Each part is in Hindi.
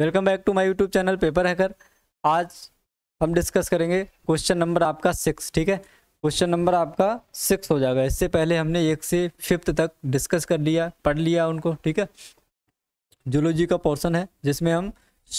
Welcome back to my YouTube channel paper hacker आज हम डिस्कस करेंगे क्वेश्चन नंबर आपका सिक्स ठीक है क्वेश्चन नंबर आपका सिक्स हो जाएगा इससे पहले हमने एक से फिफ्थ तक डिस्कस कर लिया पढ़ लिया उनको ठीक है जूलॉजी का पोर्सन है जिसमें हम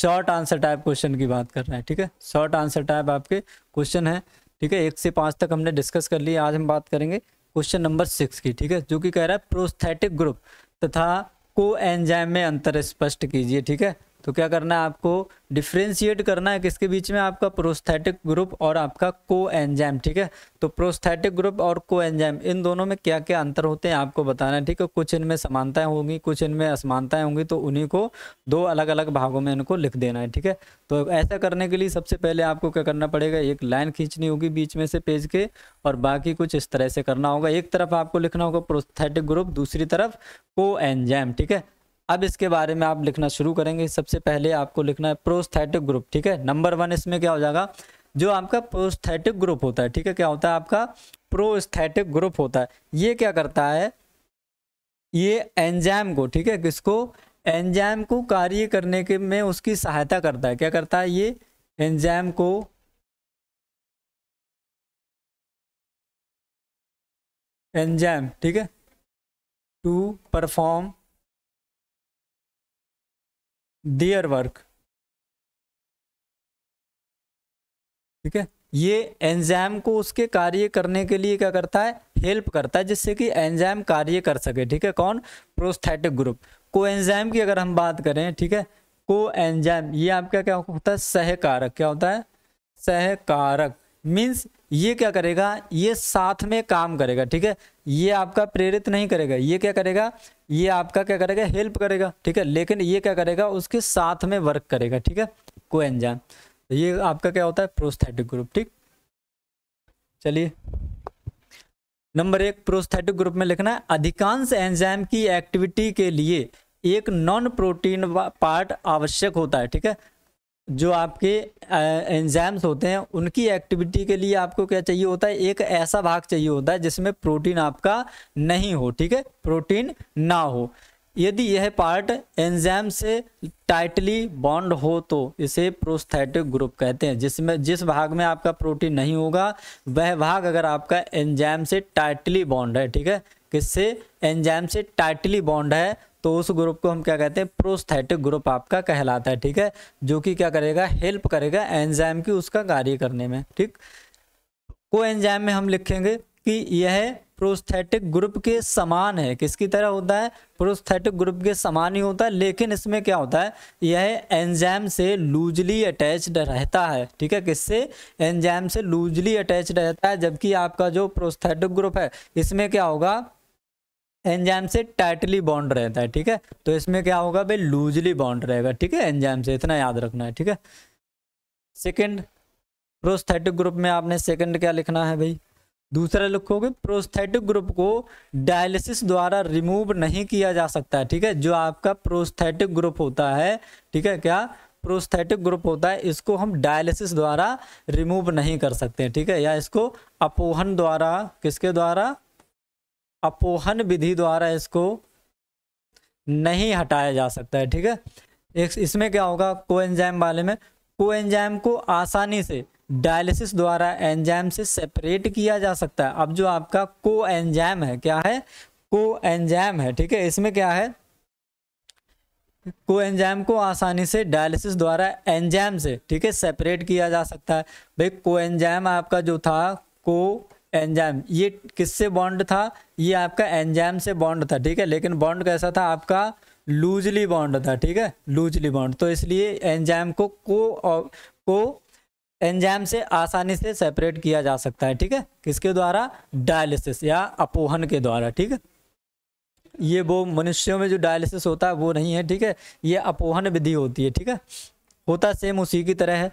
शॉर्ट आंसर टाइप क्वेश्चन की बात कर रहे हैं ठीक है शॉर्ट आंसर टाइप आपके क्वेश्चन है ठीक है एक से पाँच तक हमने डिस्कस कर लिया आज हम बात करेंगे क्वेश्चन नंबर सिक्स की ठीक है जो कि कह रहा है प्रोस्थेटिक ग्रुप तथा को एंजाइम में अंतर स्पष्ट कीजिए ठीक है तो क्या करना है आपको डिफ्रेंशिएट करना है किसके बीच में आपका प्रोस्थेटिक ग्रुप और आपका को एंजाइम ठीक है तो प्रोस्थेटिक ग्रुप और को एंजाइम इन दोनों में क्या क्या अंतर होते हैं आपको बताना है ठीक है कुछ इनमें समानताएं होंगी कुछ इनमें असमानताएं होंगी तो उन्हीं को दो अलग अलग भागों में इनको लिख देना है ठीक है तो ऐसा करने के लिए सबसे पहले आपको क्या करना पड़ेगा एक लाइन खींचनी होगी बीच में से पेज के और बाकी कुछ इस तरह से करना होगा एक तरफ आपको लिखना होगा प्रोस्थेटिक ग्रुप दूसरी तरफ को एंजाइम ठीक है अब इसके बारे में आप लिखना शुरू करेंगे सबसे पहले आपको लिखना है प्रोस्थेटिक ग्रुप ठीक है नंबर वन इसमें क्या हो जाएगा जो आपका प्रोस्थेटिक ग्रुप होता है ठीक है क्या होता है आपका प्रोस्थेटिक ग्रुप होता है ये क्या करता है ये एंजाइम को ठीक है किसको एंजाइम को कार्य करने के में उसकी सहायता करता है क्या करता है ये एंजाइम को एंजाइम ठीक है टू परफॉर्म देयर वर्क ठीक है ये एंजाइम को उसके कार्य करने के लिए क्या करता है हेल्प करता है जिससे कि एंजाइम कार्य कर सके ठीक है कौन प्रोस्थेटिक ग्रुप को एंजाइम की अगर हम बात करें ठीक है को एंजाइम ये आपका क्या होता है सहकारक क्या होता है सहकारक मीन्स ये क्या करेगा ये साथ में काम करेगा ठीक है ये आपका प्रेरित नहीं करेगा ये क्या करेगा ये आपका क्या करेगा हेल्प करेगा ठीक है लेकिन ये क्या करेगा उसके साथ में वर्क करेगा ठीक है को एंजाम तो ये आपका क्या होता है प्रोस्थेटिक ग्रुप ठीक चलिए नंबर एक प्रोस्थेटिक ग्रुप में लिखना है अधिकांश एंजाइम की एक्टिविटी के लिए एक नॉन प्रोटीन पार्ट आवश्यक होता है ठीक है जो आपके एंजाम्स होते हैं उनकी एक्टिविटी के लिए आपको क्या चाहिए होता है एक ऐसा भाग चाहिए होता है जिसमें प्रोटीन आपका नहीं हो ठीक है प्रोटीन ना हो यदि यह पार्ट एंजाम से टाइटली बॉन्ड हो तो इसे प्रोस्थेटिक ग्रुप कहते हैं जिसमें जिस भाग में आपका प्रोटीन नहीं होगा वह भाग अगर आपका एंजाम से टाइटली बॉन्ड है ठीक है किससे एंजाइम से टाइटली बॉन्ड है तो उस ग्रुप को हम क्या कहते हैं प्रोस्थेटिक ग्रुप आपका कहलाता है ठीक है जो कि क्या करेगा हेल्प करेगा एंजाइम की उसका कार्य करने में ठीक को एंजाइम में हम लिखेंगे कि यह प्रोस्थेटिक ग्रुप के समान है किसकी तरह होता है प्रोस्थेटिक ग्रुप के समान ही होता है लेकिन इसमें क्या होता है यह एंजाइम से लूजली अटैच्ड रहता है ठीक है किससे एंजाइम से लूजली अटैच रहता है जबकि आपका जो प्रोस्थेटिक ग्रुप है इसमें क्या होगा एंजाइम से टाइटली बॉन्ड रहता है ठीक है तो इसमें क्या होगा भाई लूजली बॉन्ड रहेगा ठीक है एंजाइम से इतना याद रखना है ठीक है सेकेंड प्रोस्थेटिक ग्रुप में आपने सेकंड क्या लिखना है भाई दूसरा लिखोगे प्रोस्थेटिक ग्रुप को डायलिसिस द्वारा रिमूव नहीं किया जा सकता है ठीक है जो आपका प्रोस्थेटिक ग्रुप होता है ठीक है क्या प्रोस्थेटिक ग्रुप होता है इसको हम डायलिसिस द्वारा रिमूव नहीं कर सकते ठीक है या इसको अपोहन द्वारा किसके द्वारा अपोहन विधि द्वारा इसको नहीं हटाया जा सकता है ठीक है एक इसमें क्या होगा को एंजाइम वाले में को एंजाइम को आसानी से डायलिसिस द्वारा एंजाइम से सेपरेट किया जा सकता है अब जो आपका को एंजाइम है क्या है को एंजाइम है ठीक है इसमें क्या है को एंजाइम को आसानी से डायलिसिस द्वारा एंजाइम से ठीक है सेपरेट किया जा सकता है भाई को एंजाइम आपका जो था को एंजाइम ये किससे बॉन्ड था ये आपका एंजाइम से बॉन्ड था ठीक है लेकिन बॉन्ड कैसा था आपका लूजली बॉन्ड था ठीक है लूजली बॉन्ड तो इसलिए एंजाइम को को को एंजाइम से आसानी से सेपरेट किया जा सकता है ठीक है किसके द्वारा डायलिसिस या अपोहन के द्वारा ठीक है ये वो मनुष्यों में जो डायलिसिस होता है वो नहीं है ठीक है ये अपोहन विधि होती है ठीक है होता सेम उसी की तरह है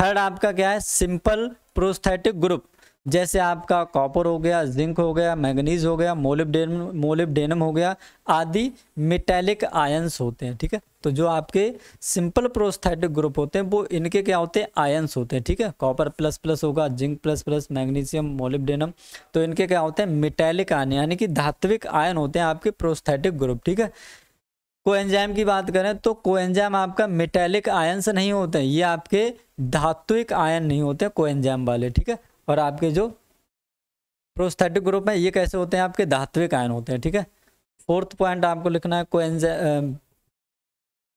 थर्ड आपका क्या है सिंपल प्रोस्थेटिक ग्रुप जैसे आपका कॉपर हो गया जिंक हो गया मैगनीज हो गया मोलिबडेन मोलिबडेनम हो गया आदि मेटेलिक आयंस होते हैं ठीक है तो जो आपके सिंपल प्रोस्थेटिक ग्रुप होते हैं वो इनके क्या होते हैं आयंस होते हैं ठीक है कॉपर प्लस प्लस होगा zinc plus plus magnesium molybdenum तो इनके क्या होते हैं मेटेलिक आयन यानी कि धात्विक आयन होते हैं आपके प्रोस्थेटिक ग्रुप ठीक है कोएंजाइम की बात करें तो कोएंजाइम आपका मेटेलिक आयन से नहीं होते ये आपके धात्विक आयन नहीं होते कोएंजाइम वाले ठीक है और आपके जो प्रोस्थेटिक ग्रुप है ये कैसे होते हैं आपके धात्विक आयन होते हैं ठीक है फोर्थ पॉइंट आपको लिखना है कोएंजा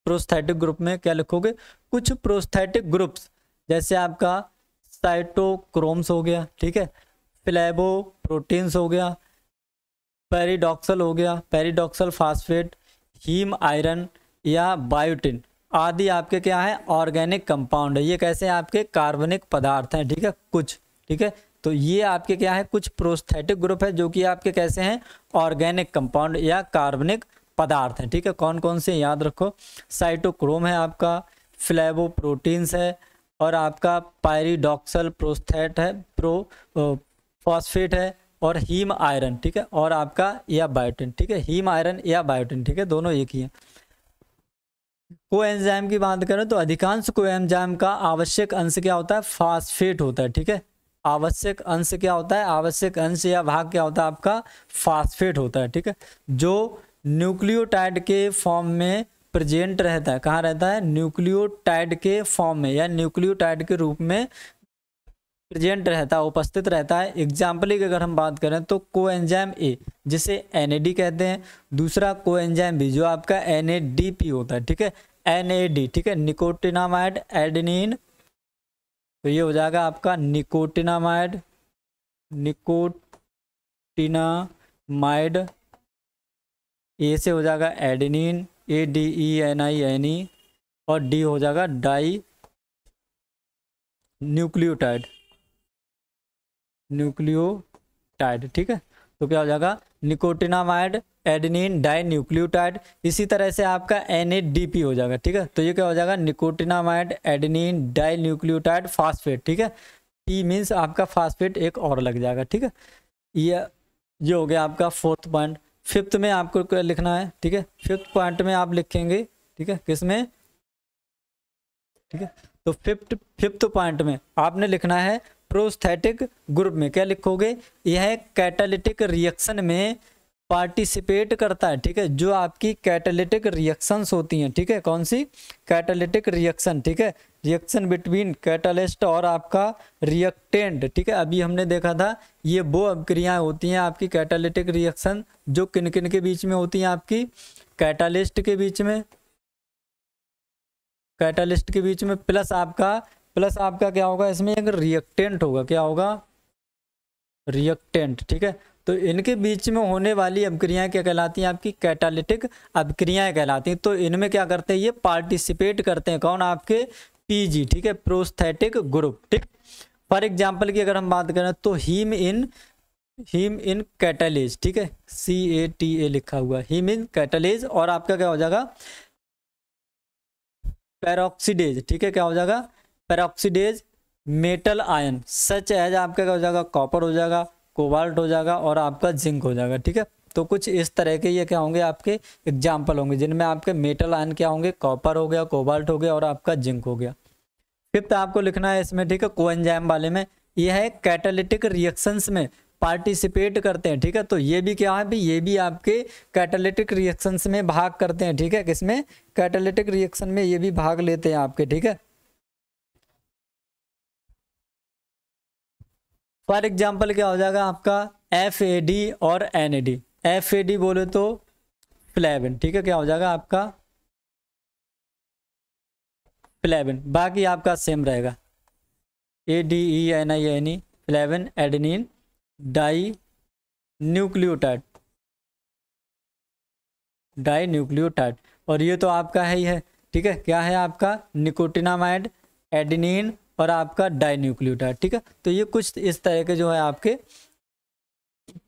प्रोस्थेटिक ग्रुप में क्या लिखोगे कुछ प्रोस्थेटिक ग्रुप्स जैसे आपका साइटोक्रोम्स हो गया ठीक है फ्लैबो प्रोटीन्स हो गया पेरीडॉक्सल हो गया पेरीडॉक्सल फास्फेट हीम आयरन या बायोटिन आदि आपके क्या है ऑर्गेनिक कंपाउंड है ये कैसे आपके कार्बनिक पदार्थ हैं ठीक है कुछ ठीक है तो ये आपके क्या है कुछ प्रोस्थेटिक ग्रुप है जो कि आपके कैसे हैं ऑर्गेनिक कंपाउंड या कार्बनिक पदार्थ हैं ठीक है कौन कौन से याद रखो साइटोक्रोम है आपका फ्लेवो प्रोटीन्स है और आपका पायरीडॉक्सल प्रोस्थेट है प्रो फॉस्फेट है और हीम आयरन ठीक है और आपका या बायोटिन ठीक है हीम आयरन या बायोटिन ठीक है दोनों एक ही है को एंजाइम की बात करें तो अधिकांश को एंजाइम का आवश्यक अंश क्या होता है फास्फेट होता है ठीक है आवश्यक अंश क्या होता है आवश्यक अंश या भाग क्या होता है आपका फास्फेट होता है ठीक है जो न्यूक्लियोटाइड के फॉर्म में प्रेजेंट रहता है कहाँ रहता है न्यूक्लियोटाइड के फॉर्म में या न्यूक्लियोटाइड के रूप में प्रेजेंट रहता है उपस्थित रहता है एग्जाम्पल की अगर हम बात करें तो को एंजाइम ए जिसे एन कहते हैं दूसरा को एंजाइम बी जो आपका एन होता है ठीक है एन ठीक है निकोटिनामाइड एडनिन तो ये हो जाएगा आपका निकोटिनामाइड निकोटिनामाइड ए से हो जाएगा adenine A D E N I N E और डी हो जाएगा डाई न्यूक्लियोटाइड न्यूक्लियोटाइड ठीक है तो क्या हो जाएगा निकोटिनामाइड एडनिन डाई न्यूक्लियोटाइड इसी तरह से आपका एन हो जाएगा ठीक है तो ये क्या हो जाएगा nicotinamide adenine die nucleotide phosphate ठीक है टी मीन्स आपका फास्फेट एक और लग जाएगा ठीक है ये ये हो गया आपका फोर्थ पॉइंट फिफ्थ में आपको क्या लिखना है ठीक है फिफ्थ पॉइंट में आप लिखेंगे ठीक है किस में ठीक है तो फिफ्थ फिफ्थ पॉइंट में आपने लिखना है प्रोस्थेटिक ग्रुप में क्या लिखोगे यह कैटालिटिक रिएक्शन में पार्टिसिपेट करता है ठीक है जो आपकी कैटालिटिक रिएक्शंस होती हैं ठीक है कौन सी कैटालिटिक रिएक्शन ठीक है रिएक्शन बिटवीन कैटालिस्ट और आपका रिएक्टेंट ठीक है अभी हमने देखा था ये वो क्रियाएं होती हैं आपकी कैटालिटिक रिएक्शन जो किन किन के बीच में होती हैं आपकी कैटालिस्ट के बीच में कैटालिस्ट के बीच में प्लस आपका प्लस आपका क्या होगा इसमें एक रिएक्टेंट होगा क्या होगा रिएक्टेंट ठीक है तो इनके बीच में होने वाली अभिक्रियाएँ क्या कहलाती हैं आपकी कैटालिटिक अभिक्रियाएँ कहलाती हैं तो इनमें क्या करते हैं ये पार्टिसिपेट करते हैं कौन आपके पीजी ठीक है प्रोस्थेटिक ग्रुप ठीक फॉर एग्जाम्पल की अगर हम बात करें तो heme in heme in catalase ठीक है सी ए टी ए लिखा हुआ हीम इन कैटलेज और आपका क्या हो जाएगा पेरोक्सीडेज ठीक है क्या हो जाएगा peroxidase metal ion such as आपका क्या हो जाएगा कॉपर हो जाएगा कोबाल्ट हो जाएगा और आपका जिंक हो जाएगा ठीक है तो कुछ इस तरह के ये क्या होंगे आपके एग्जाम्पल होंगे जिनमें आपके मेटल आयन क्या होंगे कॉपर हो गया कोबाल्ट हो गया और आपका जिंक हो गया फिफ्थ आपको लिखना है इसमें ठीक है कोएंजाइम वाले में यह है कैटालिटिक रिएक्शंस में पार्टिसिपेट करते हैं ठीक है तो ये भी क्या है भी ये भी आपके कैटालिटिक रिएक्शंस में भाग करते हैं ठीक है किसमें कैटालिटिक रिएक्शन में ये भी भाग लेते हैं आपके ठीक है फॉर एग्जाम्पल क्या हो जाएगा आपका एफ ए डी और N A D F A D बोले तो फ्लेवन ठीक है क्या हो जाएगा आपका फ्लेवन बाकी आपका सेम रहेगा A D E N I N E flavin adenine die dinucleotide डाई न्यूक्लियोटाइड और ये तो आपका है ही है ठीक है क्या है आपका निकोटिनामाइड एडनिन और आपका डाइन्यूक्लियोटाइड ठीक है तो ये कुछ इस तरह के जो है आपके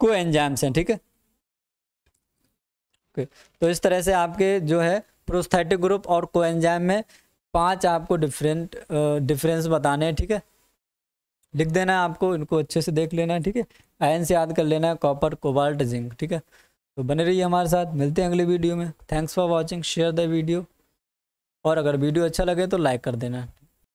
को एंजाम्स हैं ठीक है okay. तो इस तरह से आपके जो है प्रोस्थेटिक ग्रुप और कोएंजाम में पांच आपको डिफरेंट डिफरेंस बताने हैं ठीक है लिख देना है आपको इनको अच्छे से देख लेना है ठीक है आयन से याद कर लेना है कॉपर कोबाल्ट जिंक ठीक है तो बने रहिए हमारे साथ मिलते हैं अगले वीडियो में thanks for watching share the video और अगर वीडियो अच्छा लगे तो लाइक कर देना